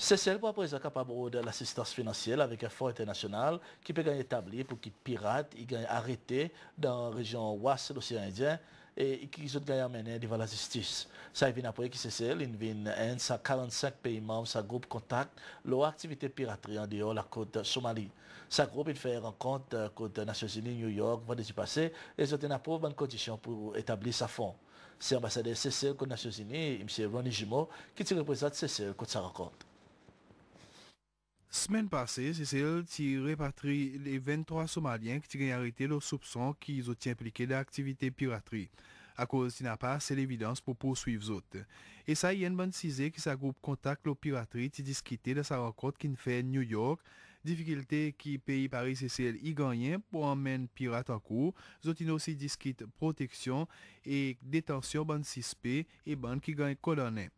celle pour présent capable de l'assistance financière avec un fonds international qui peut être établi pour qu'il pirate, il gagne arrêté dans la région ouest de l'océan Indien et qui ont amené devant la justice. Ça vient après qui CCL, il vient en sa 45 pays membres, sa groupe contact, leur activité piraterie en dehors la côte Somalie. Sa groupe, il fait rencontre côte Nations Unies, New York, vendredi passé, et ils ont une bonne condition pour établir sa fonds. C'est l'ambassadeur CCL côte Nations Unies, M. Ronnie Jumeau, qui représente CCL contre sa rencontre. Semaine passée, Cécile a repatrié les 23 Somaliens qui ont arrêté leurs soupçon qu'ils ont impliqués dans l'activité piraterie. À cause de pas, c'est l'évidence pour poursuivre les Et ça, il y a une bonne que qui s'agroupe contact le piraterie qui discutait de sa rencontre qui fait New York. Difficulté qui pays Paris CCL y gagnent pour emmener pirate en cours. ont aussi discute protection et détention bonne p et banque qui gagne colonne.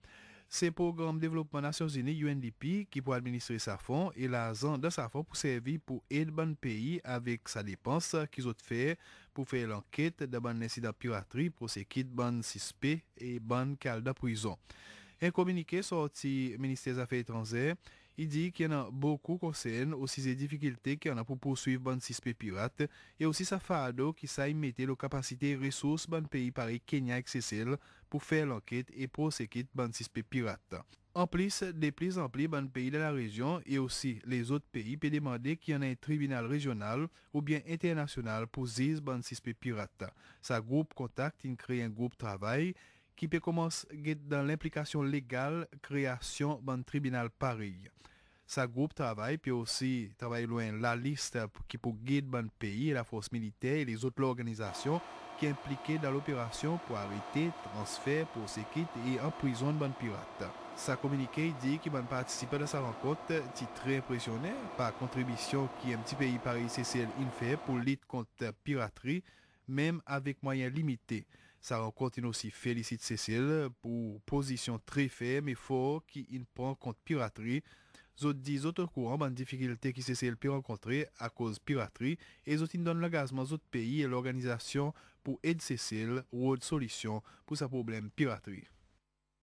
C'est le programme de développement Nations Unies, UNDP, qui peut administrer sa fonds et l'argent de sa fonds pour servir pour aider le pays avec sa dépense qu'ils ont fait pour faire l'enquête de bonnes incidents de piraterie pour ces kits, bonnes suspects et bonnes cales de prison. Un communiqué sorti ministère des Affaires étrangères il dit qu'il y en a beaucoup concernent aussi des difficultés qu'il y en a pour poursuivre ban e pirate et aussi sa fardeau qui ça mettre les capacités ressources ban pays paris Kenya et Cécile pour faire l'enquête et poursuivre ban pirate. En plus, des plus en plus, ban pays de la région et aussi les autres pays peuvent demander qu'il y en ait un tribunal régional ou bien international pour zis ban pirate. Sa groupe contact, il crée un groupe travail qui peut commencer dans l'implication légale, création d'un tribunal paris. Sa groupe travaille puis aussi travaille loin la liste qui peut guider le pays la force militaire et les autres organisations qui sont impliquées dans l'opération pour arrêter, transférer, pour et emprisonner les pirates. Sa communiqué dit qu'il participe dans sa rencontre, très impressionné par contribution qui un petit pays parisessier fait pour lutter contre la piraterie, même avec moyens limités. Sa rang kontin osi felisit Cecil pou posisyon tri fey me fo ki in pran kont piratri. Zot di zot an kouan ban difikilite ki Cecil pi rang kontre a koz piratri e zot in don lagazman zot peyi e lorganizasyon pou ed Cecil ou od solisyon pou sa problem piratri.